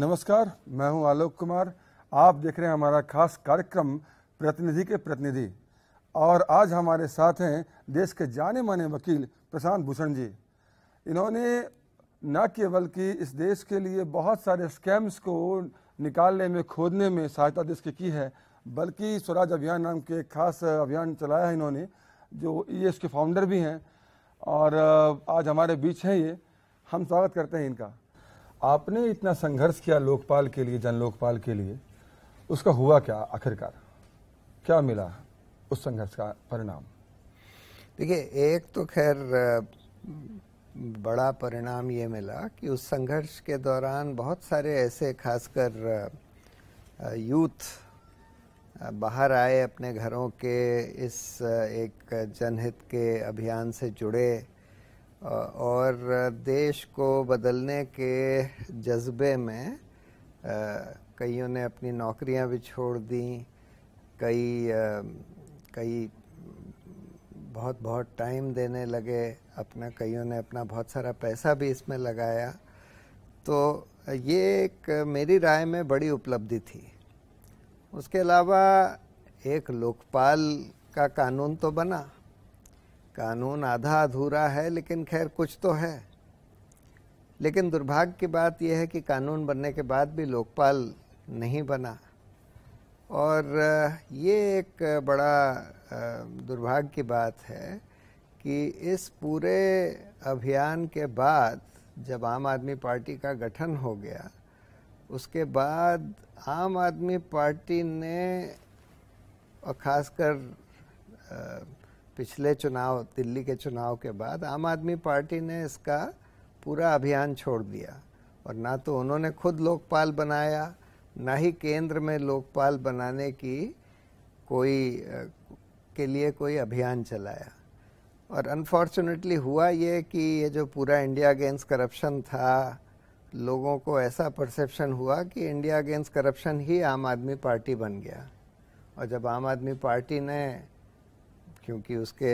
नमस्कार मैं हूं आलोक कुमार आप देख रहे हैं हमारा खास कार्यक्रम प्रतिनिधि के प्रतिनिधि और आज हमारे साथ हैं देश के जाने माने वकील प्रशांत भूषण जी इन्होंने न केवल कि इस देश के लिए बहुत सारे स्कैम्स को निकालने में खोदने में सहायता देश की की है बल्कि स्वराज अभियान नाम के एक खास अभियान चलाया है इन्होंने जो ई के फाउंडर भी हैं और आज हमारे बीच हैं ये हम स्वागत करते हैं इनका आपने इतना संघर्ष किया लोकपाल के लिए जन लोकपाल के लिए उसका हुआ क्या आखिरकार क्या मिला उस संघर्ष का परिणाम देखिए एक तो खैर बड़ा परिणाम ये मिला कि उस संघर्ष के दौरान बहुत सारे ऐसे खासकर यूथ बाहर आए अपने घरों के इस एक जनहित के अभियान से जुड़े और देश को बदलने के जज्बे में कईयों ने अपनी नौकरियां भी छोड़ दी कई कई बहुत बहुत टाइम देने लगे अपना कईयों ने अपना बहुत सारा पैसा भी इसमें लगाया तो ये एक मेरी राय में बड़ी उपलब्धि थी उसके अलावा एक लोकपाल का कानून तो बना कानून आधा अधूरा है लेकिन खैर कुछ तो है लेकिन दुर्भाग्य की बात यह है कि कानून बनने के बाद भी लोकपाल नहीं बना और ये एक बड़ा दुर्भाग्य की बात है कि इस पूरे अभियान के बाद जब आम आदमी पार्टी का गठन हो गया उसके बाद आम आदमी पार्टी ने और ख़ासकर पिछले चुनाव दिल्ली के चुनाव के बाद आम आदमी पार्टी ने इसका पूरा अभियान छोड़ दिया और ना तो उन्होंने खुद लोकपाल बनाया ना ही केंद्र में लोकपाल बनाने की कोई के लिए कोई अभियान चलाया और अनफॉर्चुनेटली हुआ ये कि ये जो पूरा इंडिया अगेंस्ट करप्शन था लोगों को ऐसा परसेप्शन हुआ कि इंडिया अगेंस्ट करप्शन ही आम आदमी पार्टी बन गया और जब आम आदमी पार्टी ने क्योंकि उसके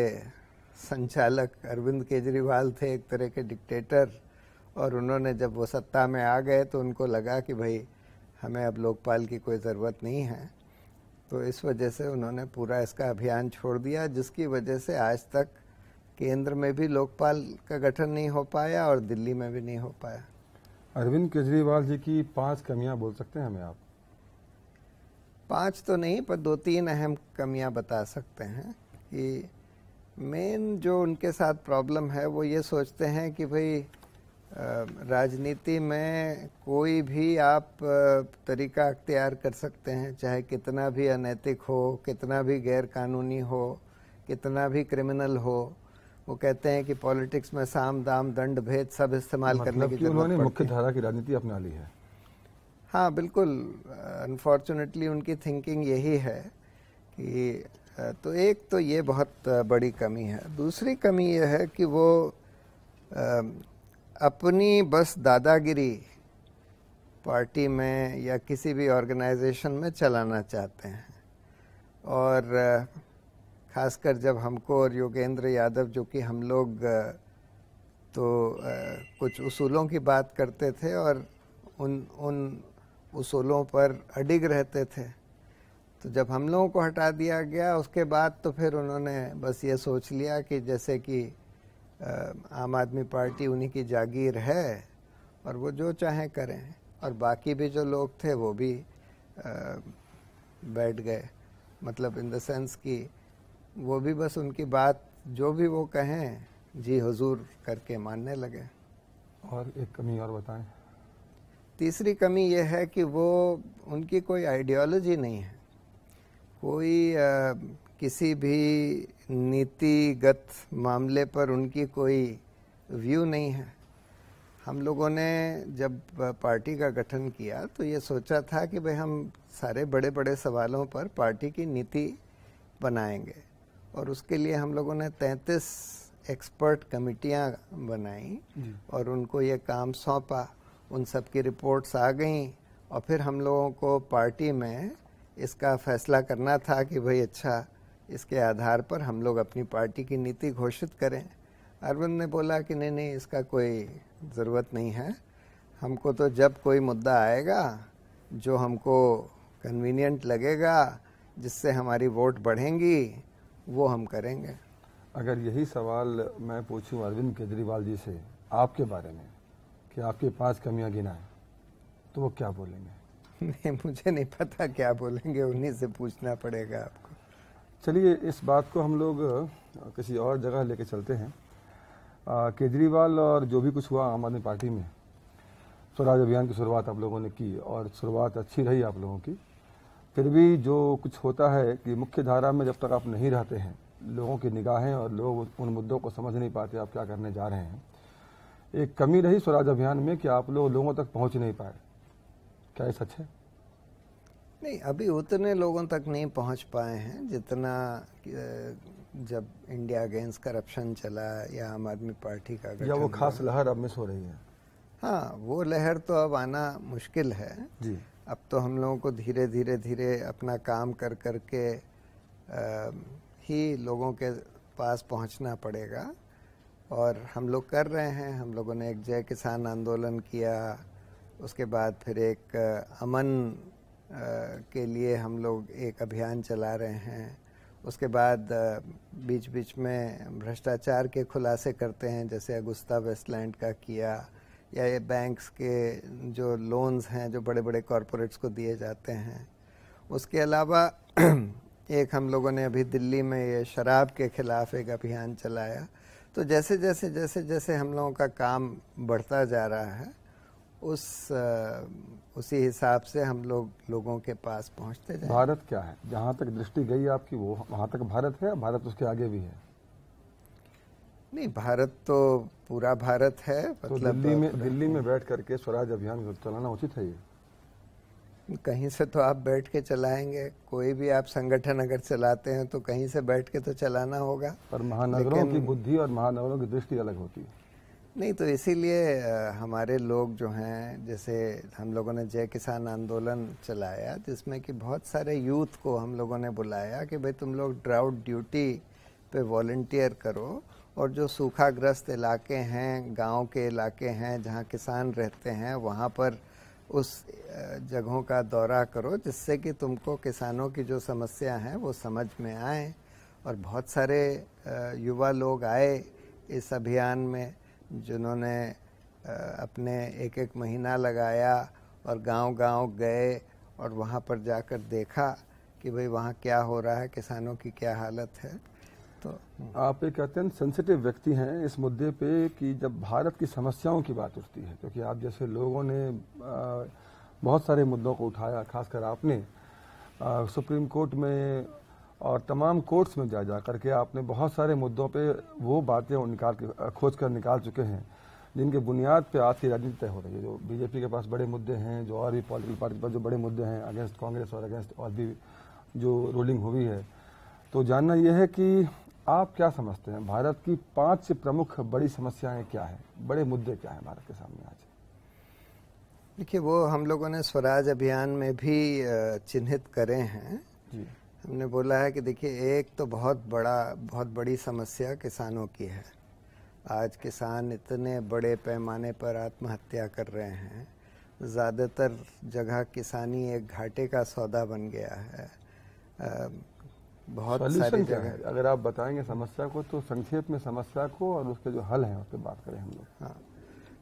संचालक अरविंद केजरीवाल थे एक तरह के डिक्टेटर और उन्होंने जब वो सत्ता में आ गए तो उनको लगा कि भाई हमें अब लोकपाल की कोई ज़रूरत नहीं है तो इस वजह से उन्होंने पूरा इसका अभियान छोड़ दिया जिसकी वजह से आज तक केंद्र में भी लोकपाल का गठन नहीं हो पाया और दिल्ली में भी नहीं हो पाया अरविंद केजरीवाल जी की पांच कमियां बोल सकते हैं हमें आप पांच तो नहीं पर दो तीन अहम कमियां बता सकते हैं कि मेन जो उनके साथ प्रॉब्लम है वो ये सोचते हैं कि भाई राजनीति में कोई भी आप तरीका अख्तियार कर सकते हैं चाहे कितना भी अनैतिक हो कितना भी गैर कानूनी हो कितना भी क्रिमिनल हो वो कहते हैं कि पॉलिटिक्स में साम दाम दंड भेद सब इस्तेमाल मतलब करने की उन्होंने मुख्य धारा की राजनीति अपना ली है हाँ बिल्कुल अनफॉर्चुनेटली उनकी थिंकिंग यही है कि तो एक तो ये बहुत बड़ी कमी है दूसरी कमी यह है कि वो अपनी बस दादागिरी पार्टी में या किसी भी ऑर्गेनाइजेशन में चलाना चाहते हैं और खासकर जब हमको और योगेंद्र यादव जो कि हम लोग तो कुछ उसूलों की बात करते थे और उन उन उसूलों पर अडिग रहते थे तो जब हम लोगों को हटा दिया गया उसके बाद तो फिर उन्होंने बस ये सोच लिया कि जैसे कि आम आदमी पार्टी उन्हीं की जागीर है और वो जो चाहें करें और बाकी भी जो लोग थे वो भी बैठ गए मतलब इन द सेंस कि वो भी बस उनकी बात जो भी वो कहें जी हुजूर करके मानने लगे और एक कमी और बताएं तीसरी कमी ये है कि वो उनकी कोई आइडियोलॉजी नहीं है कोई आ, किसी भी नीतिगत मामले पर उनकी कोई व्यू नहीं है हम लोगों ने जब पार्टी का गठन किया तो ये सोचा था कि भाई हम सारे बड़े बड़े सवालों पर पार्टी की नीति बनाएंगे और उसके लिए हम लोगों ने 33 एक्सपर्ट कमिटियाँ बनाई और उनको ये काम सौंपा उन सब की रिपोर्ट्स आ गई और फिर हम लोगों को पार्टी में इसका फैसला करना था कि भाई अच्छा इसके आधार पर हम लोग अपनी पार्टी की नीति घोषित करें अरविंद ने बोला कि नहीं नहीं इसका कोई ज़रूरत नहीं है हमको तो जब कोई मुद्दा आएगा जो हमको कन्वीनियंट लगेगा जिससे हमारी वोट बढ़ेंगी वो हम करेंगे अगर यही सवाल मैं पूछूं अरविंद केजरीवाल जी से आपके बारे में कि आपके पास कमियां गिनाएं तो वो क्या बोलेंगे नहीं मुझे नहीं पता क्या बोलेंगे उन्हीं से पूछना पड़ेगा आपको चलिए इस बात को हम लोग किसी और जगह लेके चलते हैं केजरीवाल और जो भी कुछ हुआ आम आदमी पार्टी में स्वराज अभियान की शुरुआत आप लोगों ने की और शुरुआत अच्छी रही आप लोगों की फिर भी जो कुछ होता है कि मुख्य धारा में जब तक आप नहीं रहते हैं लोगों की निगाहें और लोग उन मुद्दों को समझ नहीं पाते आप क्या करने जा रहे हैं एक कमी रही स्वराज अभियान में कि आप लोग लोगों तक पहुंच नहीं पाए क्या ये सच है नहीं अभी उतने लोगों तक नहीं पहुंच पाए हैं जितना जब इंडिया अगेंस्ट करप्शन चला या आम आदमी पार्टी का या वो खास लहर अब मिस हो रही है हाँ वो लहर तो अब आना मुश्किल है जी अब तो हम लोगों को धीरे धीरे धीरे अपना काम कर कर के आ, ही लोगों के पास पहुंचना पड़ेगा और हम लोग कर रहे हैं हम लोगों ने एक जय किसान आंदोलन किया उसके बाद फिर एक अमन के लिए हम लोग एक अभियान चला रहे हैं उसके बाद बीच बीच में भ्रष्टाचार के खुलासे करते हैं जैसे अगुस्ता वेस्टलैंड का किया या ये बैंक्स के जो लोन्स हैं जो बड़े बड़े कॉरपोरेट्स को दिए जाते हैं उसके अलावा एक हम लोगों ने अभी दिल्ली में ये शराब के ख़िलाफ़ एक अभियान चलाया तो जैसे जैसे जैसे जैसे हम लोगों का काम बढ़ता जा रहा है उस उसी हिसाब से हम लोग लोगों के पास पहुंचते जाए भारत क्या है जहां तक दृष्टि गई आपकी वो वहां तक भारत है भारत उसके आगे भी है नहीं भारत तो पूरा भारत है तो मतलब दिल्ली में दिल्ली में बैठ करके स्वराज अभियान चलाना उचित है ये कहीं से तो आप बैठ के चलाएंगे कोई भी आप संगठन अगर चलाते हैं तो कहीं से बैठ के तो चलाना होगा पर महानगरों की बुद्धि और महानगरों की दृष्टि अलग होती है नहीं तो इसीलिए हमारे लोग जो हैं जैसे हम लोगों ने जय किसान आंदोलन चलाया जिसमें कि बहुत सारे यूथ को हम लोगों ने बुलाया कि भाई तुम लोग ड्राउट ड्यूटी पे वॉल्टियर करो और जो सूखाग्रस्त इलाके हैं गांव के इलाके हैं जहां किसान रहते हैं वहां पर उस जगहों का दौरा करो जिससे कि तुमको किसानों की जो समस्या हैं वो समझ में आए और बहुत सारे युवा लोग आए इस अभियान में जिन्होंने अपने एक एक महीना लगाया और गांव-गांव गए और वहाँ पर जाकर देखा कि भाई वहाँ क्या हो रहा है किसानों की क्या हालत है तो हम्म। आप एक अत्यंत सेंसिटिव व्यक्ति हैं इस मुद्दे पे कि जब भारत की समस्याओं की बात उठती है क्योंकि आप जैसे लोगों ने बहुत सारे मुद्दों को उठाया खासकर आपने सुप्रीम कोर्ट में और तमाम कोर्ट्स में जा जा करके आपने बहुत सारे मुद्दों पे वो बातें निकाल खोज कर निकाल चुके हैं जिनके बुनियाद पे आज की राजनीति तय हो रही है जो बीजेपी के पास बड़े मुद्दे हैं जो और भी पॉलिटिकल पार्टी के पास जो बड़े मुद्दे हैं अगेंस्ट कांग्रेस और अगेंस्ट और भी जो रूलिंग हुई है तो जानना यह है कि आप क्या समझते हैं भारत की पांच प्रमुख बड़ी समस्याएं क्या हैं बड़े मुद्दे क्या हैं भारत के सामने आज देखिए वो हम लोगों ने स्वराज अभियान में भी चिन्हित करे हैं जी हमने बोला है कि देखिए एक तो बहुत बड़ा बहुत बड़ी समस्या किसानों की है आज किसान इतने बड़े पैमाने पर आत्महत्या कर रहे हैं ज़्यादातर जगह किसानी एक घाटे का सौदा बन गया है आ, बहुत सारी जगह अगर आप बताएंगे समस्या को तो संक्षेप में समस्या को और उसके जो हल है उस पर बात करें हम लोग हाँ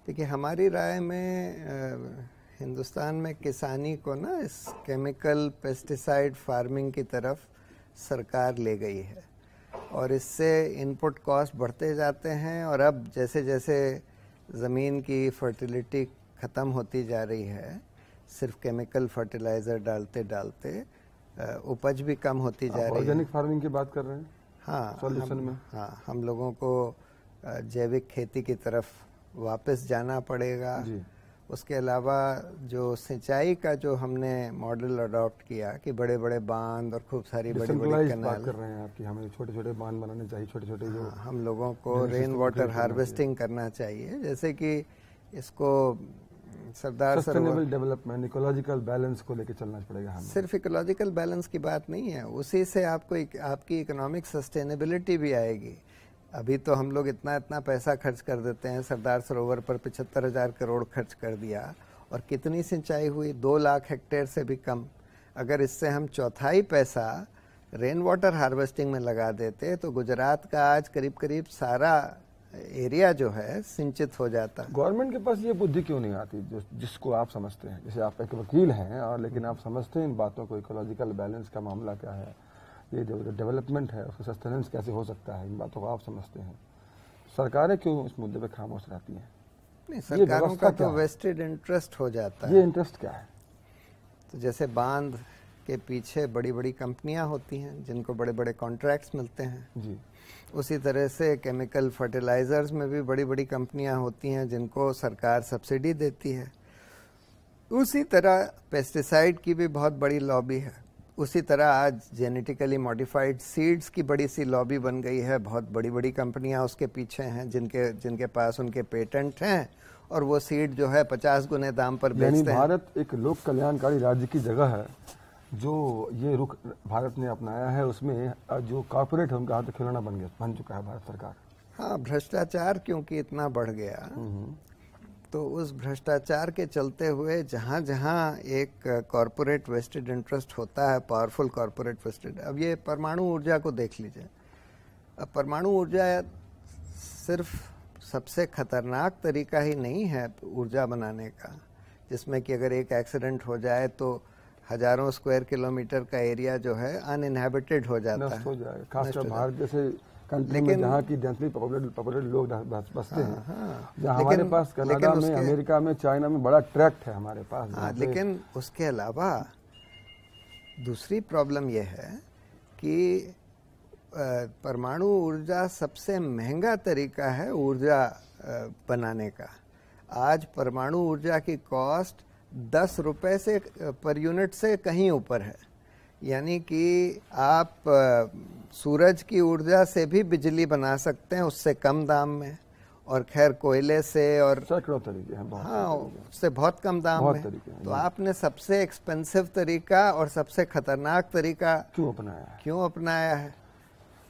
देखिए हमारी राय में आ, हिंदुस्तान में किसानी को ना इस केमिकल पेस्टिसाइड फार्मिंग की तरफ सरकार ले गई है और इससे इनपुट कॉस्ट बढ़ते जाते हैं और अब जैसे जैसे ज़मीन की फर्टिलिटी ख़त्म होती जा रही है सिर्फ केमिकल फर्टिलाइज़र डालते डालते उपज भी कम होती जा रही है ऑर्गेनिक फार्मिंग की बात कर रहे हैं हाँ सॉल्यूशन में हाँ हम लोगों को जैविक खेती की तरफ वापस जाना पड़ेगा जी उसके अलावा जो सिंचाई का जो हमने मॉडल अडॉप्ट किया कि बड़े बड़े बांध और खूब सारी बड़ी बड़ी कनाल कर रहे हैं कि हमें छोटे छोटे बांध बनाने चाहिए छोटे छोटे जो हाँ, हम लोगों को रेन वाटर हार्वेस्टिंग करना चाहिए जैसे कि इसको सरदार सस्टेनेबल डेवलपमेंट इकोलॉजिकल बैलेंस को लेकर चलना पड़ेगा हमें सिर्फ इकोलॉजिकल बैलेंस की बात नहीं है उसी से आपको आपकी इकोनॉमिक सस्टेनेबिलिटी भी आएगी अभी तो हम लोग इतना इतना पैसा खर्च कर देते हैं सरदार सरोवर पर पिछहत्तर हजार करोड़ खर्च कर दिया और कितनी सिंचाई हुई दो लाख हेक्टेयर से भी कम अगर इससे हम चौथाई पैसा रेन वाटर हार्वेस्टिंग में लगा देते तो गुजरात का आज करीब करीब सारा एरिया जो है सिंचित हो जाता गवर्नमेंट के पास ये बुद्धि क्यों नहीं आती जो जिसको आप समझते हैं जैसे आप एक वकील हैं और लेकिन आप समझते हैं इन बातों को इकोलॉजिकल बैलेंस का मामला क्या है ये जो डेवलपमेंट है उसका सस्टेनेंस कैसे हो सकता है इन बातों को आप समझते हैं सरकारें क्यों इस मुद्दे पर खामोश रहती हैं नहीं सरकारों का तो वेस्टेड इंटरेस्ट हो जाता है ये इंटरेस्ट क्या है तो जैसे बांध के पीछे बड़ी बड़ी कंपनियां होती हैं जिनको बड़े बड़े कॉन्ट्रैक्ट्स मिलते हैं जी उसी तरह से केमिकल फर्टिलाइजर्स में भी बड़ी बड़ी कंपनियां होती हैं जिनको सरकार सब्सिडी देती है उसी तरह पेस्टिसाइड की भी बहुत बड़ी लॉबी है उसी तरह आज जेनेटिकली मॉडिफाइड सीड्स की बड़ी सी लॉबी बन गई है बहुत बड़ी बड़ी कंपनियां उसके पीछे हैं जिनके जिनके पास उनके पेटेंट हैं और वो सीड जो है पचास गुने दाम पर बेचते हैं भारत एक लोक कल्याणकारी राज्य की जगह है जो ये रुख भारत ने अपनाया है उसमें जो कॉर्पोरेट है उनका हाथ खिलौना बन गया बन चुका है भारत सरकार हाँ भ्रष्टाचार क्योंकि इतना बढ़ गया हम्म। तो उस भ्रष्टाचार के चलते हुए जहाँ जहाँ एक कॉरपोरेट वेस्टेड इंटरेस्ट होता है पावरफुल कॉरपोरेट वेस्टेड अब ये परमाणु ऊर्जा को देख लीजिए अब परमाणु ऊर्जा सिर्फ सबसे खतरनाक तरीका ही नहीं है ऊर्जा बनाने का जिसमें कि अगर एक एक्सीडेंट हो जाए तो हजारों स्क्वायर किलोमीटर का एरिया जो है अनइनहेबिटेड हो जाता है हो जाए खास भारत जैसे कंट्री में जहाँ की डेंसली पॉपुलेटेड पॉपुलेटेड लोग बसते हैं हाँ, हाँ। जहाँ हमारे पास कनाडा में अमेरिका में चाइना में बड़ा ट्रैक्ट है हमारे पास हाँ, लेकिन उसके अलावा दूसरी प्रॉब्लम यह है कि परमाणु ऊर्जा सबसे महंगा तरीका है ऊर्जा बनाने का आज परमाणु ऊर्जा की कॉस्ट दस रुपये से पर यूनिट से कहीं ऊपर है यानी कि आप सूरज की ऊर्जा से भी बिजली बना सकते हैं उससे कम दाम में और खैर कोयले से और सैकड़ों तरीके हैं हाँ उससे बहुत कम दाम बहुत में तो आपने सबसे एक्सपेंसिव तरीका और सबसे खतरनाक तरीका क्यों अपनाया क्यों अपनाया है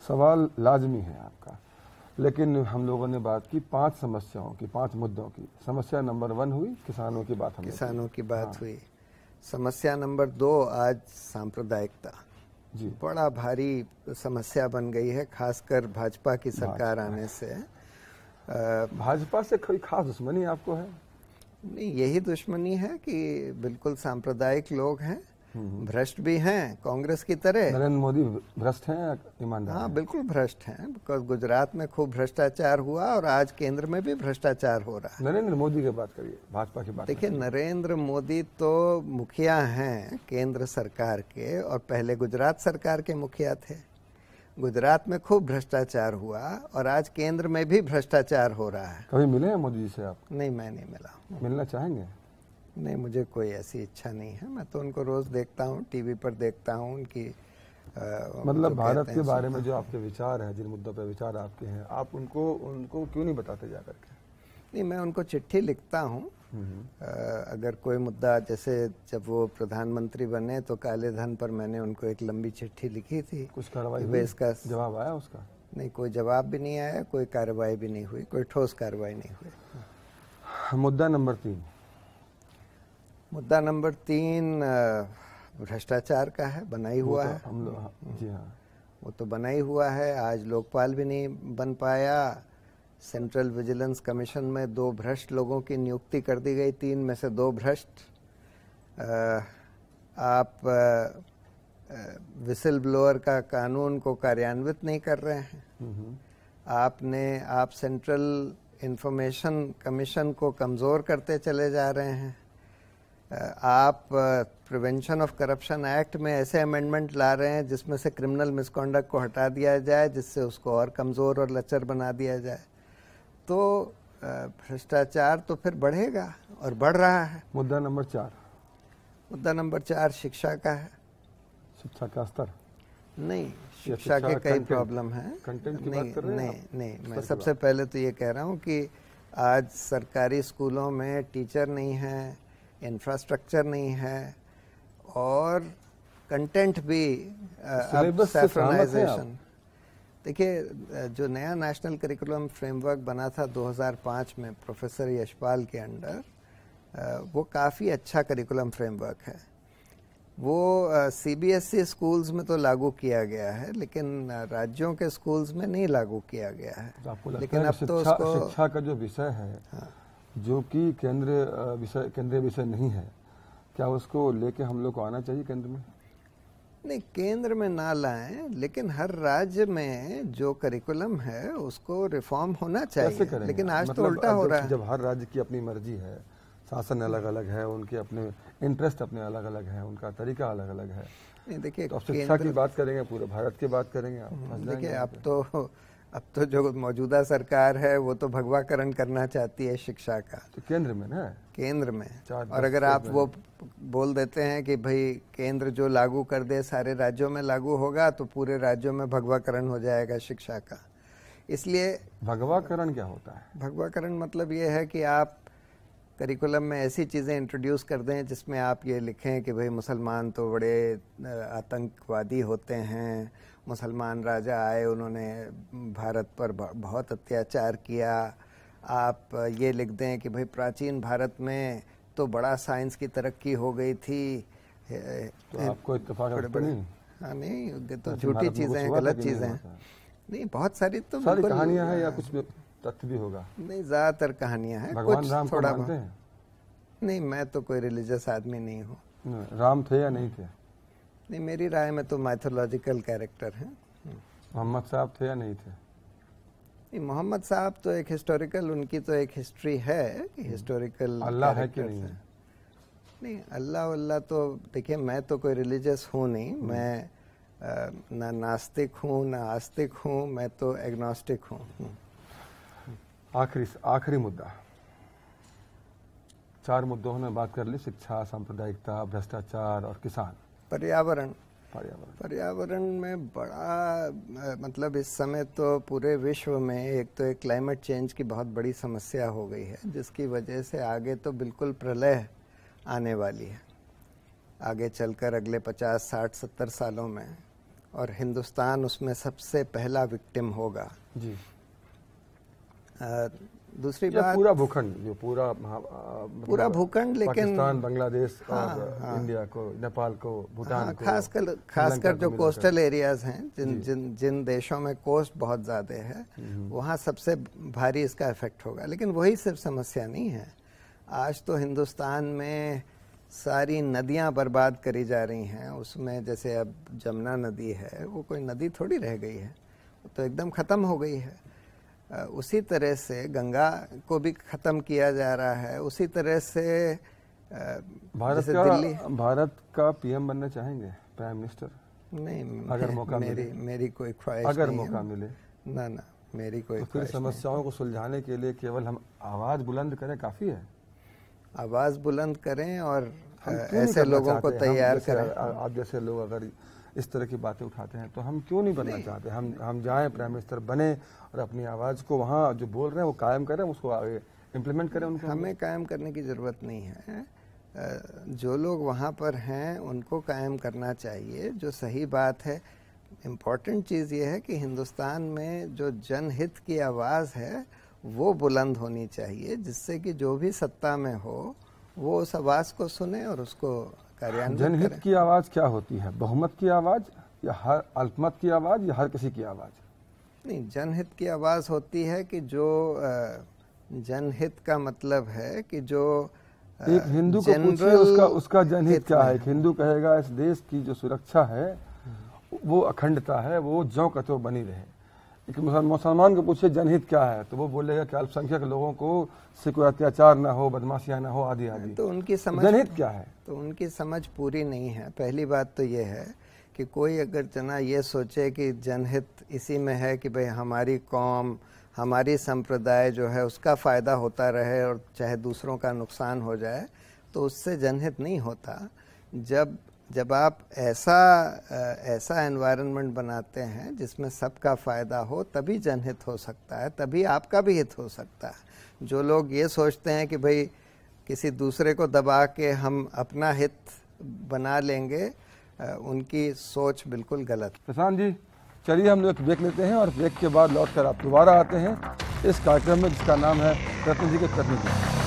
सवाल लाजमी है आपका लेकिन हम लोगों ने बात की पांच समस्याओं की पांच मुद्दों की समस्या नंबर वन हुई किसानों की बात किसानों की बात हाँ। हुई समस्या नंबर दो आज सांप्रदायिकता बड़ा भारी समस्या बन गई है खासकर भाजपा की सरकार आने से भाजपा से कोई खास दुश्मनी आपको है नहीं यही दुश्मनी है कि बिल्कुल सांप्रदायिक लोग हैं हम्म। भ्रष्ट भी हैं कांग्रेस की तरह नरेंद्र मोदी भ्रष्ट हैं ईमानदार हाँ बिल्कुल भ्रष्ट हैं बिकॉज गुजरात में खूब भ्रष्टाचार हुआ और आज केंद्र में भी भ्रष्टाचार हो रहा है नरेंद्र मोदी की बात करिए भाजपा की बात देखिए नरेंद्र मोदी तो मुखिया हैं केंद्र सरकार के और पहले गुजरात सरकार के मुखिया थे गुजरात में खूब भ्रष्टाचार हुआ और आज केंद्र में भी भ्रष्टाचार हो रहा है कभी मिले हैं मोदी जी से आप नहीं मैं नहीं मिला मिलना चाहेंगे नहीं मुझे कोई ऐसी इच्छा नहीं है मैं तो उनको रोज देखता हूँ टीवी पर देखता हूँ उनकी आ, मतलब तो भारत के बारे में हाँ। जो आपके विचार हैं जिन मुद्दों पर विचार आपके हैं आप उनको उनको क्यों नहीं बताते जा करके नहीं मैं उनको चिट्ठी लिखता हूँ हम्म। अगर कोई मुद्दा जैसे जब वो प्रधानमंत्री बने तो काले धन पर मैंने उनको एक लंबी चिट्ठी लिखी थी कुछ कार्रवाई इसका जवाब आया उसका नहीं कोई जवाब भी नहीं आया कोई कार्रवाई भी नहीं हुई कोई ठोस कार्रवाई नहीं हुई मुद्दा नंबर तीन मुद्दा नंबर तीन भ्रष्टाचार का है बनाई हुआ तो है हम लोग हाँ, जी हाँ वो तो बनाई हुआ है आज लोकपाल भी नहीं बन पाया सेंट्रल विजिलेंस कमीशन में दो भ्रष्ट लोगों की नियुक्ति कर दी गई तीन में से दो भ्रष्ट आप विसिल ब्लोअर का कानून को कार्यान्वित नहीं कर रहे हैं आपने आप सेंट्रल इंफॉर्मेशन कमीशन को कमज़ोर करते चले जा रहे हैं आप प्रिवेंशन ऑफ करप्शन एक्ट में ऐसे अमेंडमेंट ला रहे हैं जिसमें से क्रिमिनल मिसकॉन्डक्ट को हटा दिया जाए जिससे उसको और कमज़ोर और लचर बना दिया जाए तो भ्रष्टाचार तो फिर बढ़ेगा और बढ़ रहा है मुद्दा नंबर चार मुद्दा नंबर चार शिक्षा का है शिक्षा का स्तर नहीं शिक्षा के कई प्रॉब्लम है नहीं नहीं नहीं मैं सबसे पहले तो ये कह रहा हूँ कि आज सरकारी स्कूलों में टीचर नहीं हैं इंफ्रास्ट्रक्चर नहीं है और कंटेंट भी uh, सेफ्रोनाइजेशन देखिए uh, जो नया नेशनल करिकुलम फ्रेमवर्क बना था 2005 में प्रोफेसर यशपाल के अंडर uh, वो काफ़ी अच्छा करिकुलम फ्रेमवर्क है वो C B S E schools में तो लागू किया गया है लेकिन राज्यों के स्कूल्स में नहीं लागू किया गया है तो लेकिन अब तो उसको शिक्षा का जो विषय है हाँ। जो कि केंद्र विषय केंद्रीय विषय नहीं है क्या उसको लेके हम लोग को आना चाहिए केंद्र में नहीं केंद्र में ना लाएं लेकिन हर राज्य में जो करिकुलम है उसको रिफॉर्म होना चाहिए लेकिन आज तो मतलब तो उल्टा हो रहा है जब हर राज्य की अपनी मर्जी है शासन अलग अलग है उनके अपने इंटरेस्ट अपने अलग अलग है उनका तरीका अलग अलग है नहीं देखिए तो शिक्षा की बात करेंगे पूरे भारत की बात करेंगे हम्म, देखिए अब तो अब तो जो मौजूदा सरकार है वो तो भगवाकरण करना चाहती है शिक्षा का तो केंद्र में ना केंद्र में और अगर आप वो बोल देते हैं कि भाई केंद्र जो लागू कर दे सारे राज्यों में लागू होगा तो पूरे राज्यों में भगवाकरण हो जाएगा शिक्षा का इसलिए भगवाकरण क्या होता है भगवाकरण मतलब ये है कि आप करिकुलम में ऐसी चीज़ें इंट्रोड्यूस कर दें जिसमें आप ये लिखें कि भाई मुसलमान तो बड़े आतंकवादी होते हैं मुसलमान राजा आए उन्होंने भारत पर बहुत अत्याचार किया आप ये लिख दें कि भाई प्राचीन भारत में तो बड़ा साइंस की तरक्की हो गई थी तो आपको इत्तेफाक बड़े बड़े हाँ नहीं तो झूठी चीज़ें हैं गलत चीज़ें हैं नहीं बहुत सारी तो कहानियाँ हैं या हाँ। कुछ तथ्य भी होगा नहीं ज़्यादातर कहानियाँ हैं कुछ थोड़ा नहीं मैं तो कोई रिलीजियस आदमी नहीं हूँ राम थे या नहीं थे नहीं मेरी राय में तो माइथोलॉजिकल कैरेक्टर है मोहम्मद साहब थे या नहीं थे नहीं मोहम्मद साहब तो एक हिस्टोरिकल उनकी तो एक हिस्ट्री है कि हिस्टोरिकल हम्म। अल्लाह है कि नहीं है नहीं अल्लाह अल्लाह तो देखिए मैं तो कोई रिलीजियस हूँ नहीं हम्म। मैं ना नास्तिक हूँ ना आस्तिक हूँ मैं तो एग्नोस्टिक हूँ हम्म। आखिरी आखिरी मुद्दा चार मुद्दों ने बात कर ली शिक्षा सांप्रदायिकता भ्रष्टाचार और किसान पर्यावरण पर्यावरण पर्यावरण में बड़ा मतलब इस समय तो पूरे विश्व में एक तो एक क्लाइमेट चेंज की बहुत बड़ी समस्या हो गई है जिसकी वजह से आगे तो बिल्कुल प्रलय आने वाली है आगे चलकर अगले 50 60 70 सालों में और हिंदुस्तान उसमें सबसे पहला विक्टिम होगा जी दूसरी बात पूरा भूखंड जो पूरा पूरा भूखंड लेकिन पाकिस्तान बांग्लादेश हाँ, हाँ, इंडिया को नेपाल को भूटान हाँ, खास कर खास कर जो कोस्टल एरियाज हैं जिन जिन जिन देशों में कोस्ट बहुत ज़्यादा है हम्म। वहाँ सबसे भारी इसका इफेक्ट होगा लेकिन वही सिर्फ समस्या नहीं है आज तो हिंदुस्तान में सारी नदियाँ बर्बाद करी जा रही हैं उसमें जैसे अब जमुना नदी है वो कोई नदी थोड़ी रह गई है तो एकदम ख़त्म हो गई है उसी तरह से गंगा को भी ख़त्म किया जा रहा है उसी तरह से भारत का भारत का पीएम बनना चाहेंगे प्राइम मिनिस्टर नहीं अगर मौका मेरी मिले। मेरी कोई ख्वाहिश अगर मौका मिले ना ना मेरी कोई तो समस्याओं को सुलझाने के लिए केवल हम आवाज़ बुलंद करें काफ़ी है आवाज़ बुलंद करें और ऐसे लोगों को तैयार करें आप जैसे लोग अगर इस तरह की बातें उठाते हैं तो हम क्यों नहीं बनना चाहते हम हम जाएं प्राइम मिनिस्टर बने और अपनी आवाज़ को वहाँ जो बोल रहे हैं वो कायम करें उसको आगे इम्प्लीमेंट करें उनको हमें कायम करने की ज़रूरत नहीं है जो लोग वहाँ पर हैं उनको कायम करना चाहिए जो सही बात है इम्पॉर्टेंट चीज़ ये है कि हिंदुस्तान में जो जनहित की आवाज़ है वो बुलंद होनी चाहिए जिससे कि जो भी सत्ता में हो वो उस आवाज़ को सुने और उसको कार्यान्वित जनहित करें। की आवाज क्या होती है बहुमत की आवाज या हर अल्पमत की आवाज या हर किसी की आवाज नहीं जनहित की आवाज होती है कि जो जनहित का मतलब है कि जो एक हिंदू को पूछिए उसका उसका जनहित क्या है हिंदू कहेगा इस देश की जो सुरक्षा है वो अखंडता है वो जो कथो बनी रहे लेकिन मुसलमान को पूछे जनहित क्या है तो वो बोलेगा कि अल्पसंख्यक लोगों को से कोई अत्याचार ना हो बदमाशियाँ ना हो आदि आदि तो उनकी समझ जनहित क्या है तो उनकी समझ पूरी नहीं है पहली बात तो ये है कि कोई अगर जना ये सोचे कि जनहित इसी में है कि भाई हमारी कौम हमारी संप्रदाय जो है उसका फ़ायदा होता रहे और चाहे दूसरों का नुकसान हो जाए तो उससे जनहित नहीं होता जब जब आप ऐसा ऐसा एनवायरनमेंट बनाते हैं जिसमें सबका फ़ायदा हो तभी जनहित हो सकता है तभी आपका भी हित हो सकता है जो लोग ये सोचते हैं कि भाई किसी दूसरे को दबा के हम अपना हित बना लेंगे उनकी सोच बिल्कुल गलत प्रशांत जी चलिए हम लोग ब्रेक लेते हैं और ब्रेक के बाद लौट कर आप दोबारा आते हैं इस कार्यक्रम में जिसका नाम है रत्न जी के प्रतिनिधि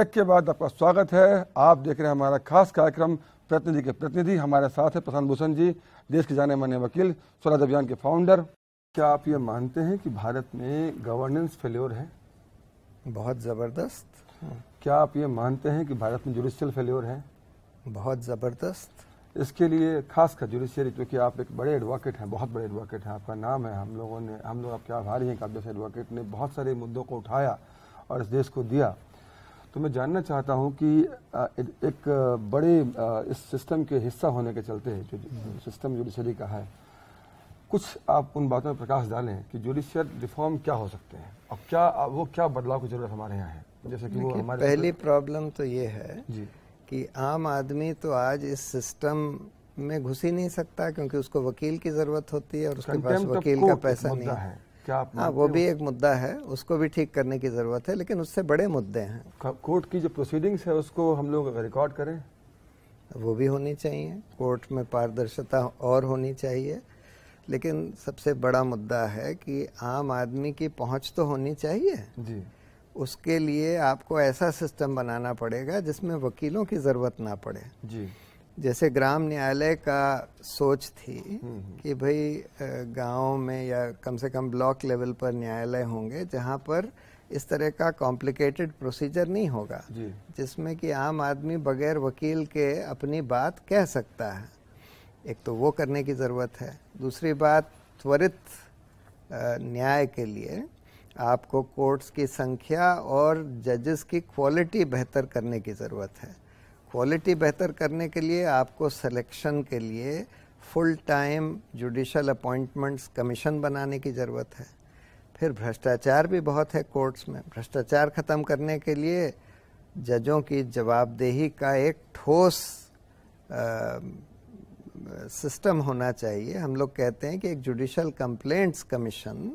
ब्रेक के बाद आपका स्वागत है आप देख रहे हैं हमारा खास कार्यक्रम प्रतिनिधि के प्रतिनिधि हमारे साथ है प्रशांत भूषण जी देश के जाने माने वकील स्वराज अभियान के फाउंडर क्या आप ये मानते हैं कि भारत में गवर्नेंस फेल्योर है बहुत ज़बरदस्त क्या आप ये मानते हैं कि भारत में जुडिशल फेल्योर है बहुत ज़बरदस्त इसके लिए खास कर जुडिशरी क्योंकि आप एक बड़े एडवोकेट हैं बहुत बड़े एडवोकेट हैं आपका नाम है हम लोगों ने हम लोग आपके आभारी हैं कि आप जैसे एडवोकेट ने बहुत सारे मुद्दों को उठाया और इस देश को दिया तो मैं जानना चाहता हूं कि एक बड़े इस सिस्टम के हिस्सा होने के चलते जो हम्म। सिस्टम जुडिशरी का है कुछ आप उन बातों में प्रकाश डालें कि जुडिशियल रिफॉर्म क्या हो सकते हैं और क्या वो क्या बदलाव की जरूरत हमारे यहाँ है जैसे कि वो हमारे पहली प्रॉब्लम तो ये है जी कि आम आदमी तो आज इस सिस्टम में घुस ही नहीं सकता क्योंकि उसको वकील की जरूरत होती है और उसके पास वकील का पैसा नहीं है क्या आप हाँ वो भी एक मुद्दा है उसको भी ठीक करने की ज़रूरत है लेकिन उससे बड़े मुद्दे हैं कोर्ट की जो प्रोसीडिंग्स है उसको हम लोग रिकॉर्ड करें वो भी होनी चाहिए कोर्ट में पारदर्शिता और होनी चाहिए लेकिन सबसे बड़ा मुद्दा है कि आम आदमी की पहुंच तो होनी चाहिए जी उसके लिए आपको ऐसा सिस्टम बनाना पड़ेगा जिसमें वकीलों की ज़रूरत ना पड़े जी जैसे ग्राम न्यायालय का सोच थी हम्म, हम्म। कि भाई गाँव में या कम से कम ब्लॉक लेवल पर न्यायालय होंगे जहाँ पर इस तरह का कॉम्प्लिकेटेड प्रोसीजर नहीं होगा जिसमें कि आम आदमी बगैर वकील के अपनी बात कह सकता है एक तो वो करने की ज़रूरत है दूसरी बात त्वरित न्याय के लिए आपको कोर्ट्स की संख्या और जजेस की क्वालिटी बेहतर करने की ज़रूरत है क्वालिटी बेहतर करने के लिए आपको सिलेक्शन के लिए full time judicial appointments commission बनाने की ज़रूरत है फिर भ्रष्टाचार भी बहुत है कोर्ट्स में भ्रष्टाचार ख़त्म करने के लिए जजों की जवाबदेही का एक ठोस सिस्टम होना चाहिए हम लोग कहते हैं कि एक judicial complaints commission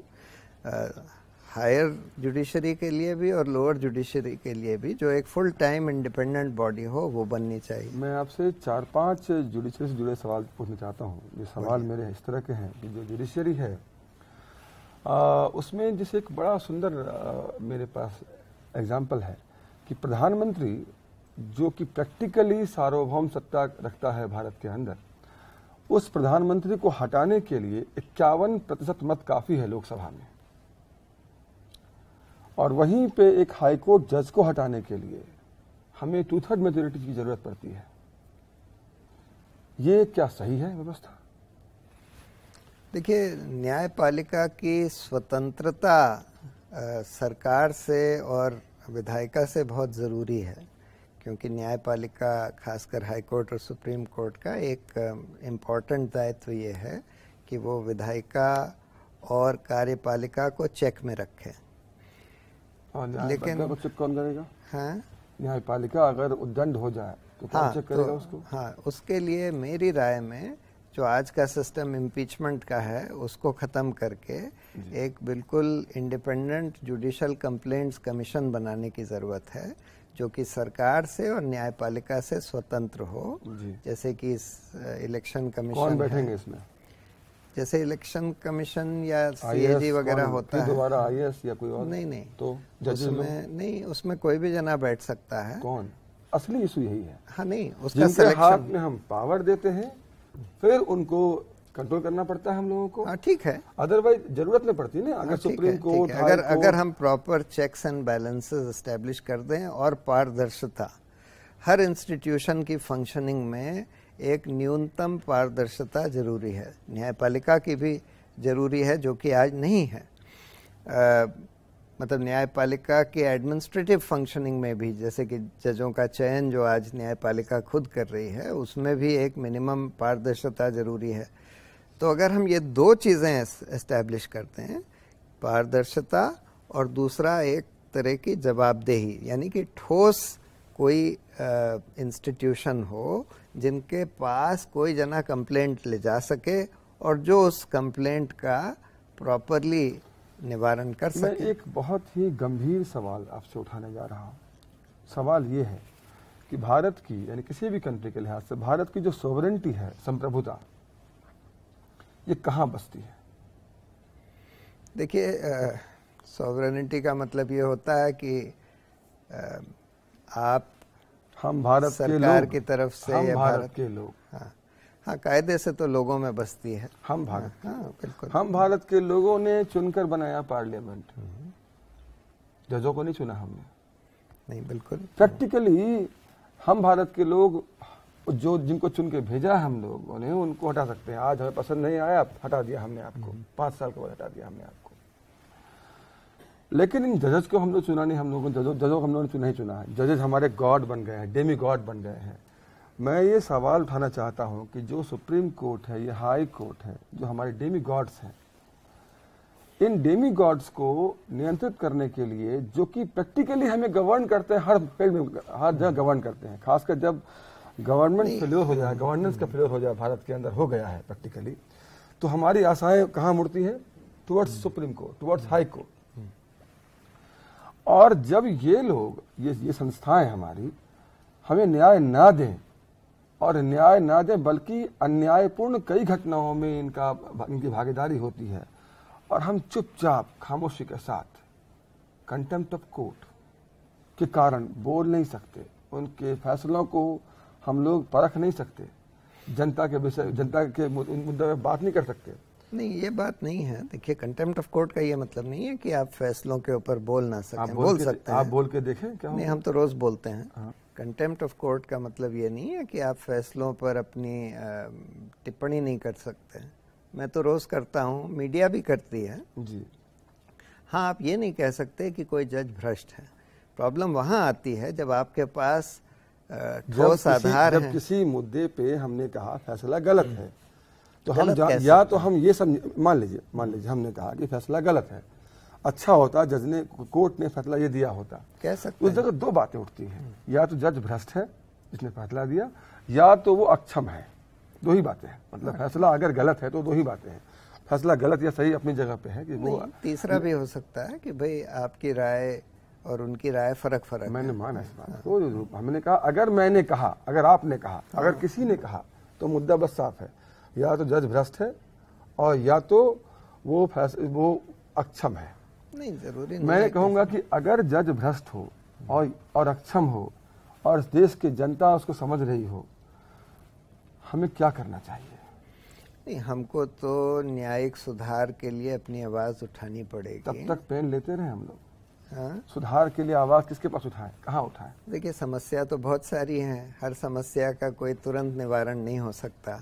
higher judiciary के लिए भी और लोअर जुडिशरी के लिए भी जो एक फुल टाइम इंडिपेंडेंट बॉडी हो वो बननी चाहिए मैं आपसे चार पांच जुडिशरी से जुड़े सवाल पूछना चाहता हूँ ये सवाल मेरे इस तरह के हैं कि जो जुडिशरी है आ, उसमें जैसे एक बड़ा सुंदर मेरे पास एग्जाम्पल है कि प्रधानमंत्री जो कि प्रैक्टिकली सार्वभौम सत्ता रखता है भारत के अंदर उस प्रधानमंत्री को हटाने के लिए इक्यावन प्रतिशत मत काफ़ी है लोकसभा में और वहीं पे एक हाई कोर्ट जज को हटाने के लिए हमें टू थर्ड मेजोरिटी की जरूरत पड़ती है ये क्या सही है व्यवस्था देखिए न्यायपालिका की स्वतंत्रता सरकार से और विधायिका से बहुत ज़रूरी है क्योंकि न्यायपालिका खासकर हाई कोर्ट और सुप्रीम कोर्ट का एक इम्पॉर्टेंट दायित्व ये है कि वो विधायिका और कार्यपालिका को चेक में रखें लेकिन को तो चेक कौन करेगा हाँ न्याय पालिका अगर उद्दंड हो जाए तो हाँ, चेक करेगा तो, उसको हाँ उसके लिए मेरी राय में जो आज का सिस्टम इम्पीचमेंट का है उसको ख़त्म करके एक बिल्कुल इंडिपेंडेंट जुडिशल कंप्लेंट्स कमीशन बनाने की ज़रूरत है जो कि सरकार से और न्यायपालिका से स्वतंत्र हो जैसे कि इस इलेक्शन कमीशन कौन बैठेंगे इसमें जैसे इलेक्शन कमीशन या सीएजी वगैरह होता है दोबारा आईएएस या कोई और नहीं नहीं तो उसमें नहीं उसमें कोई भी जना बैठ सकता है कौन असली इशू यही है हाँ नहीं उसका जिनके हाथ में हम पावर देते हैं फिर उनको कंट्रोल करना पड़ता है हम लोगों को हाँ ठीक है अदरवाइज जरूरत नहीं पड़ती ना अगर सुप्रीम हाँ, कोर्ट अगर अगर हम proper checks and balances establish कर दें और पारदर्शिता हर इंस्टीट्यूशन की फंक्शनिंग में एक न्यूनतम पारदर्शिता जरूरी है न्यायपालिका की भी जरूरी है जो कि आज नहीं है आ, मतलब न्यायपालिका की एडमिनिस्ट्रेटिव फंक्शनिंग में भी जैसे कि जजों का चयन जो आज न्यायपालिका खुद कर रही है उसमें भी एक मिनिमम पारदर्शिता जरूरी है तो अगर हम ये दो चीज़ें इस्टेब्लिश करते हैं पारदर्शिता और दूसरा एक तरह की जवाबदेही यानी कि ठोस कोई इंस्टीट्यूशन हो जिनके पास कोई जना कंप्लेंट ले जा सके और जो उस कंप्लेंट का प्रॉपरली निवारण कर सके मैं एक बहुत ही गंभीर सवाल आपसे उठाने जा रहा हूँ सवाल ये है कि भारत की यानी किसी भी कंट्री के लिहाज से भारत की जो सोवरेंटी है संप्रभुता ये कहाँ बसती है देखिए सोवरेनिटी का मतलब ये होता है कि आ, आप हम भारत सरकार की तरफ से हम भारत, भारत के लोग हाँ हाँ कायदे से तो लोगों में बसती है हम भारत हाँ, हाँ बिल्कुल हम भारत के लोगों ने चुनकर बनाया पार्लियामेंट जजों को नहीं चुना हमने नहीं बिल्कुल प्रैक्टिकली हम भारत के लोग जो जिनको चुन के भेजा हम लोग उन्हें उनको हटा सकते हैं आज हमें पसंद नहीं आया हटा दिया हमने आपको हम्म। पाँच साल के बाद हटा दिया हमने आपको लेकिन इन जजेस को हम लोग चुना नहीं हम लोगों ने जजों जजों को हम लोगों ने चुना ही चुना है जजेस हमारे गॉड बन गए हैं डेमी गॉड बन गए हैं मैं ये सवाल उठाना चाहता हूँ कि जो सुप्रीम कोर्ट है ये हाई कोर्ट है जो हमारे डेमी गॉड्स हैं इन डेमी गॉड्स को नियंत्रित करने के लिए जो कि प्रैक्टिकली हमें गवर्न करते हैं हर फील्ड में हर जगह गवर्न करते हैं खासकर जब गवर्नमेंट फेल्योर हो जाए गवर्नेंस का फेल्योर हो जाए भारत के अंदर हो गया है प्रैक्टिकली तो हमारी आशाएं कहाँ मुड़ती है towards supreme court towards high court और जब ये लोग ये ये संस्थाएं हमारी हमें न्याय ना दें और न्याय ना दें बल्कि अन्यायपूर्ण कई घटनाओं में इनका इनकी भागीदारी होती है और हम चुपचाप खामोशी के साथ कंटेम्प्ट ऑफ कोर्ट के कारण बोल नहीं सकते उनके फैसलों को हम लोग परख नहीं सकते जनता के विषय जनता के मुद्दे पर बात नहीं कर सकते नहीं ये बात नहीं है देखिए कंटेम्प्ट ऑफ कोर्ट का ये मतलब नहीं है कि आप फैसलों के ऊपर बोल ना सकते आप बोल, बोल सकते हैं आप बोल के देखें क्या नहीं हम तो रोज बोलते हैं कंटेम्प्ट ऑफ कोर्ट का मतलब ये नहीं है कि आप फैसलों पर अपनी टिप्पणी नहीं कर सकते मैं तो रोज करता हूँ मीडिया भी करती है जी हाँ आप ये नहीं कह सकते कि कोई जज भ्रष्ट है प्रॉब्लम वहाँ आती है जब आपके पास ठोस आधार जब किसी मुद्दे पे हमने कहा फैसला गलत है तो हम या तो हम ये सब मान लीजिए मान लीजिए हमने कहा कि फैसला गलत है अच्छा होता जज ने कोर्ट ने फैसला ये दिया होता कह सकते उस जगह दो बातें उठती हैं हम्म। या तो जज भ्रष्ट है जिसने फैसला दिया या तो वो अक्षम है दो ही बातें हैं मतलब हाँ। फैसला अगर गलत है तो दो ही बातें हैं फैसला गलत या सही अपनी जगह पे है कि वो तीसरा भी हो सकता है कि भाई आपकी राय और उनकी राय फर्क फर्क मैंने माना इस बात हाँ। तो हमने कहा अगर मैंने कहा अगर आपने कहा अगर हाँ। किसी ने कहा तो मुद्दा बस साफ है या तो जज भ्रष्ट है और या तो वो वो अक्षम है नहीं जरूरी मैं कहूँगा कि अगर जज भ्रष्ट हो और और अक्षम हो और देश की जनता उसको समझ रही हो हमें क्या करना चाहिए नहीं हमको तो न्यायिक सुधार के लिए अपनी आवाज़ उठानी पड़ेगी तब तक पेन लेते रहे हम लोग हाँ? सुधार के लिए आवाज़ किसके पास उठाए कहाँ उठाए देखिए समस्या तो बहुत सारी हैं हर समस्या का कोई तुरंत निवारण नहीं हो सकता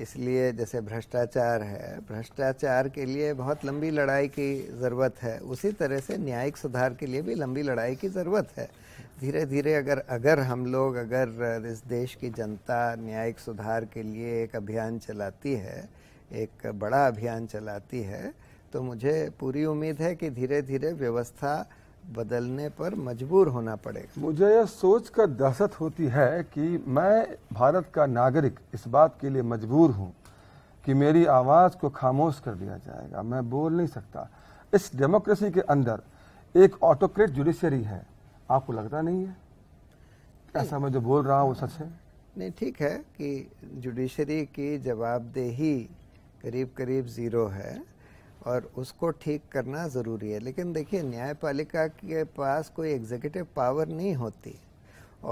इसलिए जैसे भ्रष्टाचार है भ्रष्टाचार के लिए बहुत लंबी लड़ाई की ज़रूरत है उसी तरह से न्यायिक सुधार के लिए भी लंबी लड़ाई की ज़रूरत है धीरे धीरे अगर अगर हम लोग अगर इस देश की जनता न्यायिक सुधार के लिए एक अभियान चलाती है एक बड़ा अभियान चलाती है तो मुझे पूरी उम्मीद है कि धीरे धीरे व्यवस्था बदलने पर मजबूर होना पड़ेगा मुझे यह सोच कर दहशत होती है कि मैं भारत का नागरिक इस बात के लिए मजबूर हूँ कि मेरी आवाज़ को खामोश कर दिया जाएगा मैं बोल नहीं सकता इस डेमोक्रेसी के अंदर एक ऑटोक्रेट जुडिशरी है आपको लगता नहीं है ऐसा मैं जो बोल रहा हूँ वो सच है नहीं ठीक है कि जुडिशरी की जवाबदेही करीब करीब ज़ीरो है और उसको ठीक करना ज़रूरी है लेकिन देखिए न्यायपालिका के पास कोई एग्जीक्यूटिव पावर नहीं होती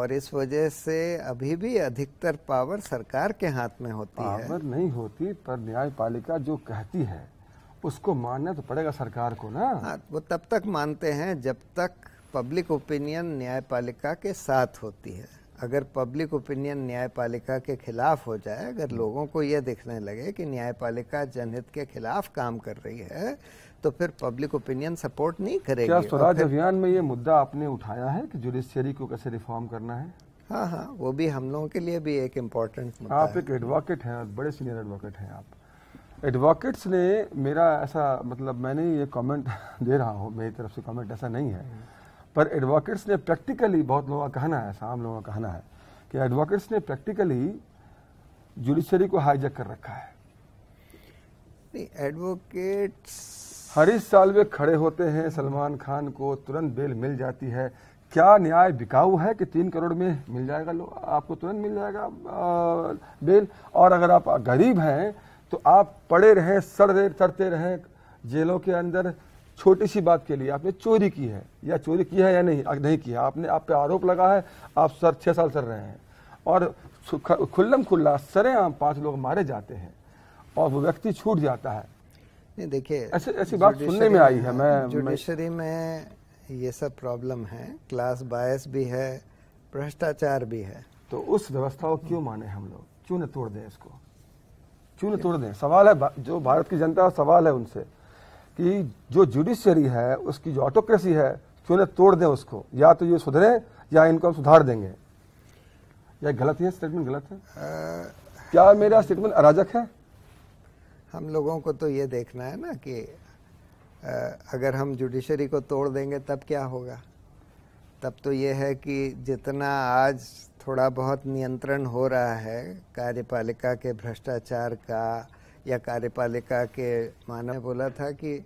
और इस वजह से अभी भी अधिकतर पावर सरकार के हाथ में होती पावर है पावर नहीं होती पर न्यायपालिका जो कहती है उसको मानना तो पड़ेगा सरकार को ना हाँ वो तब तक मानते हैं जब तक पब्लिक ओपिनियन न्यायपालिका के साथ होती है अगर पब्लिक ओपिनियन न्यायपालिका के खिलाफ हो जाए अगर लोगों को यह दिखने लगे कि न्यायपालिका जनहित के खिलाफ काम कर रही है तो फिर पब्लिक ओपिनियन सपोर्ट नहीं करेगी क्या स्वराज अभियान में ये मुद्दा आपने उठाया है कि जुडिशियरी को कैसे रिफॉर्म करना है हाँ हाँ वो भी हम लोगों के लिए भी एक इम्पोर्टेंट मुद्दा आप एक एडवोकेट हैं बड़े सीनियर एडवोकेट हैं आप एडवोकेट्स ने मेरा ऐसा मतलब मैंने ये कमेंट दे रहा हूँ मेरी तरफ से कमेंट ऐसा नहीं है पर एडवोकेट्स ने प्रैक्टिकली बहुत लोगों का कहना है आम लोगों का कहना है कि एडवोकेट्स ने प्रैक्टिकली जुडिशरी को हाईजैक कर रखा है एडवोकेट्स हर इस साल वे खड़े होते हैं सलमान खान को तुरंत बेल मिल जाती है क्या न्याय बिकाऊ है कि तीन करोड़ में मिल जाएगा लोग आपको तुरंत मिल जाएगा बेल और अगर आप गरीब हैं तो आप पड़े रहें सड़ रहे सड़ते रहें जेलों के अंदर छोटी सी बात के लिए आपने चोरी की है या चोरी की है या नहीं नहीं किया आपने आप पे आरोप लगा है आप सर छः साल सर रहे हैं और खुल्लम खुल्ला सरे आम पांच लोग मारे जाते हैं और वो व्यक्ति छूट जाता है नहीं देखिए ऐसी ऐसी बात सुनने में आई है मैं जुडिशरी में ये सब प्रॉब्लम है क्लास बायस भी है भ्रष्टाचार भी है तो उस व्यवस्था को क्यों माने हम लोग क्यों न तोड़ दें इसको क्यों न तोड़ दें सवाल है जो भारत की जनता सवाल है उनसे कि जो जुडिशरी है उसकी जो ऑटोक्रेसी है क्यों ना तोड़ दें उसको या तो ये सुधरें या इनको हम सुधार देंगे या गलत है स्टेटमेंट गलत है आ, क्या मेरा स्टेटमेंट अराजक है हम लोगों को तो ये देखना है ना कि आ, अगर हम जुडिशरी को तोड़ देंगे तब क्या होगा तब तो ये है कि जितना आज थोड़ा बहुत नियंत्रण हो रहा है कार्यपालिका के भ्रष्टाचार का या कार्यपालिका के मानव बोला था कि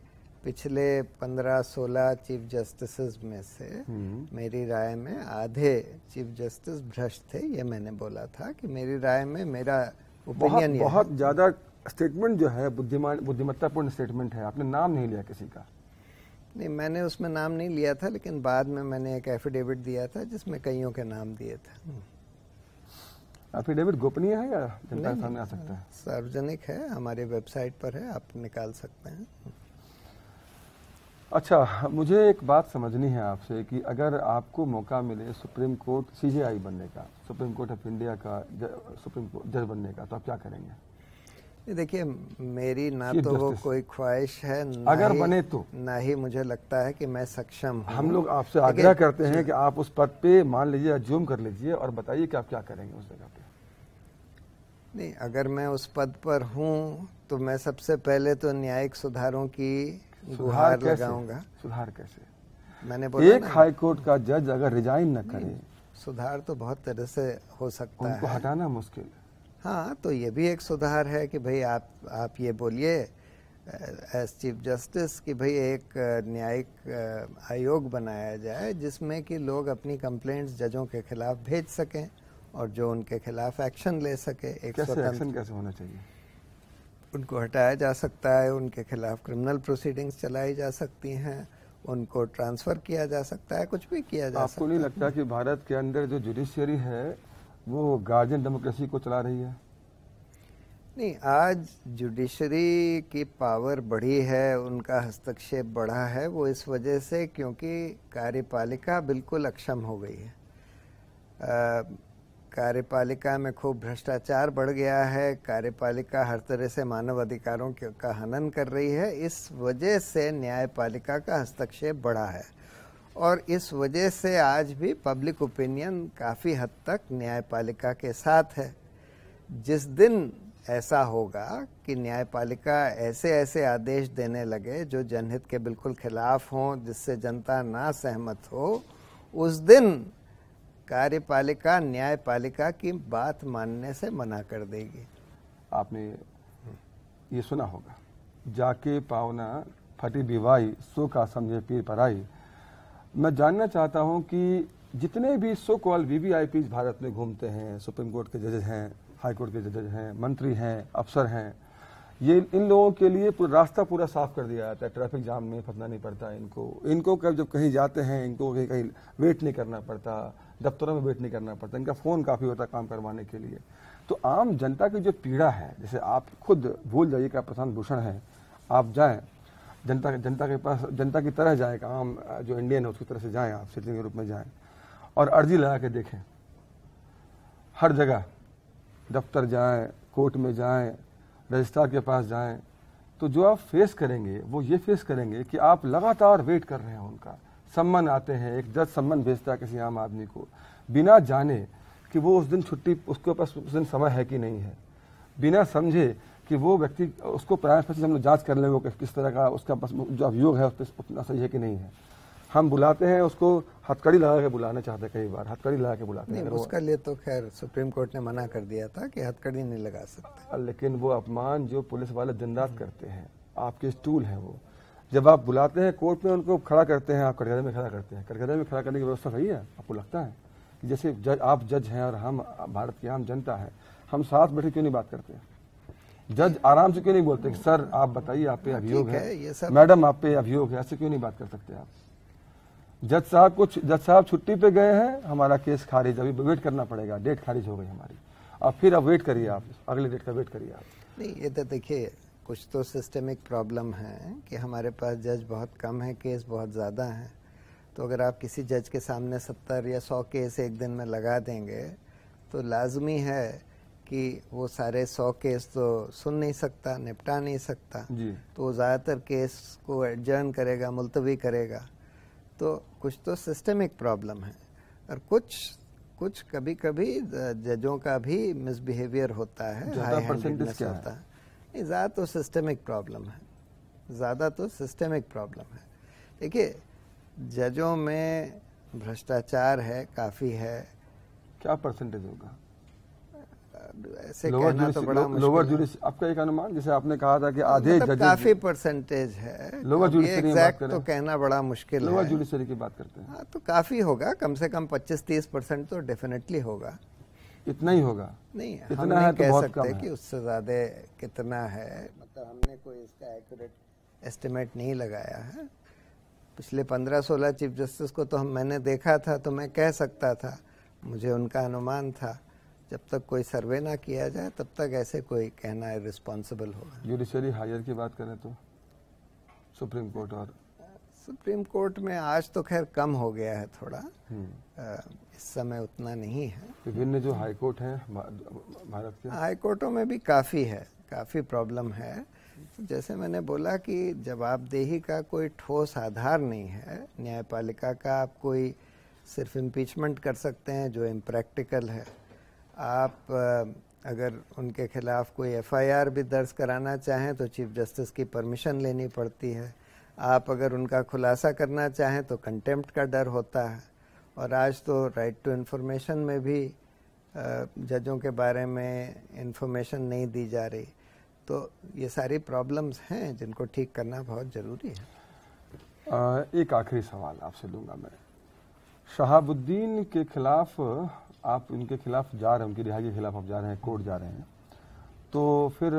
पिछले 15-16 चीफ जस्टिस में से हम्म। मेरी राय में आधे चीफ जस्टिस भ्रष्ट थे ये मैंने बोला था कि मेरी राय में मेरा ओपिनियन बहुत, बहुत ज्यादा स्टेटमेंट जो है बुद्धिमान बुद्धिमत्तापूर्ण स्टेटमेंट है आपने नाम नहीं लिया किसी का नहीं मैंने उसमें नाम नहीं लिया था लेकिन बाद में मैंने एक एफिडेविट दिया था जिसमें कईयों के नाम दिए थे एफिडेविट गोपनीय है या जनता के सामने आ सकता है सार्वजनिक है हमारे वेबसाइट पर है आप निकाल सकते हैं अच्छा मुझे एक बात समझनी है आपसे कि अगर आपको मौका मिले सुप्रीम कोर्ट सीजेआई बनने का सुप्रीम कोर्ट ऑफ इंडिया का सुप्रीम कोर्ट जज बनने का तो आप क्या करेंगे देखिए मेरी ना तो वो कोई ख्वाहिश है ना अगर ही, बने तो ना ही मुझे लगता है कि मैं सक्षम हूं। हम लोग आपसे आग्रह करते हैं कि आप उस पद पे मान लीजिए जूम कर लीजिए और बताइए कि आप क्या करेंगे उस जगह पे नहीं अगर मैं उस पद पर हूँ तो मैं सबसे पहले तो न्यायिक सुधारों की गुहार लगाऊंगा सुधार कैसे मैंने बोला एक हाई कोर्ट का जज अगर रिजाइन न करे सुधार तो बहुत तरह से हो सकता है हटाना मुश्किल हाँ तो ये भी एक सुधार है कि भाई आप आप ये बोलिए एज चीफ जस्टिस कि भाई एक न्यायिक आयोग बनाया जाए जिसमें कि लोग अपनी कंप्लेंट्स जजों के खिलाफ भेज सकें और जो उनके खिलाफ एक्शन ले सके एक कैसे एक्शन कैसे होना चाहिए उनको हटाया जा सकता है उनके खिलाफ क्रिमिनल प्रोसीडिंग्स चलाई जा सकती हैं उनको ट्रांसफ़र किया जा सकता है कुछ भी किया जा आपको नहीं लगता कि भारत के अंदर जो जुडिशरी है वो गार्जियन डेमोक्रेसी को चला रही है नहीं आज जुडिशरी की पावर बढ़ी है उनका हस्तक्षेप बढ़ा है वो इस वजह से क्योंकि कार्यपालिका बिल्कुल अक्षम हो गई है आ, कार्यपालिका में खूब भ्रष्टाचार बढ़ गया है कार्यपालिका हर तरह से मानव अधिकारों का हनन कर रही है इस वजह से न्यायपालिका का हस्तक्षेप बढ़ा है और इस वजह से आज भी पब्लिक ओपिनियन काफ़ी हद तक न्यायपालिका के साथ है जिस दिन ऐसा होगा कि न्यायपालिका ऐसे ऐसे आदेश देने लगे जो जनहित के बिल्कुल खिलाफ हों जिससे जनता ना सहमत हो उस दिन कार्यपालिका न्यायपालिका की बात मानने से मना कर देगी आपने ये सुना होगा जाके पावना फटी बिवाई सो का समझे पीर पराई मैं जानना चाहता हूँ कि जितने भी so call V V Bharat में घूमते हैं सुप्रीम कोर्ट के जजेज हैं हाई कोर्ट के जजेज हैं मंत्री हैं अफसर हैं ये इन लोगों के लिए पूरा रास्ता पूरा साफ कर दिया जाता है ट्रैफिक जाम में फंसना नहीं पड़ता इनको इनको कब जब कहीं जाते हैं इनको कहीं वेट नहीं करना पड़ता दफ्तरों में वेट नहीं करना पड़ता इनका फ़ोन काफ़ी होता है काम करवाने के लिए तो आम जनता की जो पीड़ा है जैसे आप खुद भूल जाइए कि आप प्रशांत भूषण हैं आप जाएँ जनता जनता के पास जनता की तरह जाएँ आम जो इंडियन है उसकी तरह से जाएं आप सिटिंग के रूप में जाएं और अर्जी लगा के देखें हर जगह दफ्तर जाएं कोर्ट में जाएं रजिस्ट्रार के पास जाएं तो जो आप फेस करेंगे वो ये फेस करेंगे कि आप लगातार वेट कर रहे हैं उनका सम्मान आते हैं एक जज सम्मान भेजता है किसी आम आदमी को बिना जाने कि वो उस दिन छुट्टी उसके पास उस दिन समय है कि नहीं है बिना समझे कि वो व्यक्ति उसको प्राइवेट से हम लोग जाँच कर लेंगे किस तरह का उसका जो अभियोग है उस पर उतना सही है कि नहीं है हम बुलाते हैं उसको हथकड़ी लगा के बुलाना चाहते कई बार हथकड़ी लगा के बुलाते हैं उसका लिए तो खैर सुप्रीम कोर्ट ने मना कर दिया था कि हथकड़ी नहीं लगा सकते लेकिन वो अपमान जो पुलिस वाले दिन रात करते हैं आपके स्टूल हैं वो जब आप बुलाते हैं कोर्ट में उनको खड़ा करते हैं आप कटघरे में खड़ा करते हैं कटघरे में खड़ा करने की व्यवस्था सही है आपको लगता है कि जैसे जज आप जज हैं और हम भारत की आम जनता है हम साथ बैठे क्यों नहीं बात करते हैं जज आराम से क्यों नहीं बोलते कि सर आप बताइए आप पे अभियोग है, है मैडम आप पे अभियोग है ऐसे क्यों नहीं बात कर सकते आप जज साहब को जज साहब छुट्टी पे गए हैं हमारा केस खारिज अभी वेट करना पड़ेगा डेट खारिज हो गई हमारी अब फिर अब वेट करिए आप अगले डेट का वेट करिए आप नहीं ये तो देखिए कुछ तो सिस्टमिक प्रॉब्लम है कि हमारे पास जज बहुत कम है केस बहुत ज़्यादा हैं तो अगर आप किसी जज के सामने सत्तर या सौ केस एक दिन में लगा देंगे तो लाजमी है कि वो सारे सौ केस तो सुन नहीं सकता निपटा नहीं सकता जी। तो ज़्यादातर केस को एडजर्न करेगा मुलतवी करेगा तो कुछ तो सिस्टमिक प्रॉब्लम है और कुछ कुछ कभी कभी जजों का भी मिसबिहेवियर होता है हाई हैंडेडनेस होता है ज़्यादा तो सिस्टमिक प्रॉब्लम है ज़्यादा तो सिस्टमिक प्रॉब्लम है देखिए जजों में भ्रष्टाचार है काफ़ी है क्या परसेंटेज होगा ऐसे कहना तो बड़ा लोअर आपका एक अनुमान जैसे आपने कहा था कि हाँ, आधे मतलब काफी परसेंटेज है एग्जैक्ट तो कहना बड़ा मुश्किल है की बात करते हैं हाँ, तो काफी होगा कम से कम 25-30 परसेंट तो डेफिनेटली होगा इतना ही होगा नहीं इतना है तो कह तो सकते कि उससे ज्यादा कितना है मतलब हमने कोई इसका एक्यूरेट एस्टिमेट नहीं लगाया है पिछले पंद्रह सोलह चीफ जस्टिस को तो हम मैंने देखा था तो मैं कह सकता था मुझे उनका अनुमान था जब तक कोई सर्वे ना किया जाए तब तक ऐसे कोई कहना है रिस्पॉन्सिबल होगा जुडिशरी हायर की बात करें तो सुप्रीम कोर्ट और सुप्रीम कोर्ट में आज तो खैर कम हो गया है थोड़ा हम्म। इस समय उतना नहीं है विभिन्न जो हाईकोर्ट हैं भारत के हाईकोर्टों में भी काफ़ी है काफ़ी प्रॉब्लम है जैसे मैंने बोला कि जवाबदेही का कोई ठोस आधार नहीं है न्यायपालिका का आप कोई सिर्फ इम्पीचमेंट कर सकते हैं जो इम्प्रैक्टिकल है आप अगर उनके खिलाफ कोई एफआईआर भी दर्ज कराना चाहें तो चीफ जस्टिस की परमिशन लेनी पड़ती है आप अगर उनका खुलासा करना चाहें तो कंटेम्प्ट का डर होता है और आज तो राइट टू इन्फॉर्मेशन में भी जजों के बारे में इन्फॉर्मेशन नहीं दी जा रही तो ये सारी प्रॉब्लम्स हैं जिनको ठीक करना बहुत ज़रूरी है आ, एक आखिरी सवाल आपसे लूँगा मैं शहाबुद्दीन के खिलाफ आप इनके खिलाफ जा रहे हैं उनकी रिहाई के खिलाफ आप जा रहे हैं कोर्ट जा रहे हैं तो फिर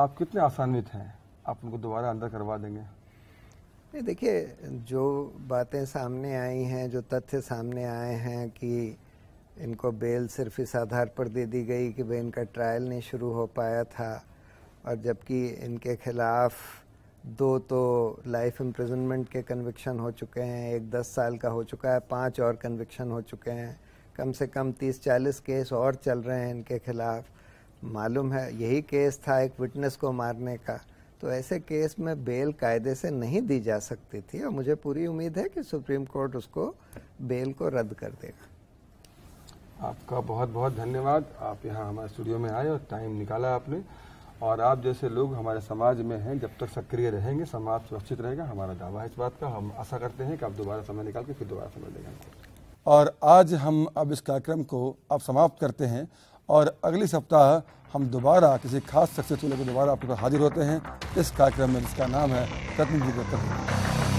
आप कितने आसान्वित हैं आप उनको दोबारा अंदर करवा देंगे नहीं देखिए जो बातें सामने आई हैं जो तथ्य सामने आए हैं कि इनको बेल सिर्फ इस आधार पर दे दी गई कि भाई इनका ट्रायल नहीं शुरू हो पाया था और जबकि इनके खिलाफ दो तो लाइफ इम्प्रिजनमेंट के कन्विक्शन हो चुके हैं एक दस साल का हो चुका है पांच और कन्विक्शन हो चुके हैं कम से कम तीस चालीस केस और चल रहे हैं इनके खिलाफ मालूम है यही केस था एक विटनेस को मारने का तो ऐसे केस में बेल कायदे से नहीं दी जा सकती थी और मुझे पूरी उम्मीद है कि सुप्रीम कोर्ट उसको बेल को रद्द कर देगा आपका बहुत बहुत धन्यवाद आप यहाँ हमारे स्टूडियो में आए और टाइम निकाला आपने और आप जैसे लोग हमारे समाज में हैं जब तक सक्रिय रहेंगे समाज सुरक्षित रहेगा हमारा दावा है इस बात का हम आशा करते हैं कि आप दोबारा समय निकाल के फिर दोबारा समय देंगे और आज हम अब इस कार्यक्रम को अब समाप्त करते हैं और अगले सप्ताह हम दोबारा किसी खास शख्सियत को लेकर दोबारा आपके पास हाजिर होते हैं इस कार्यक्रम में जिसका नाम है रत्न जी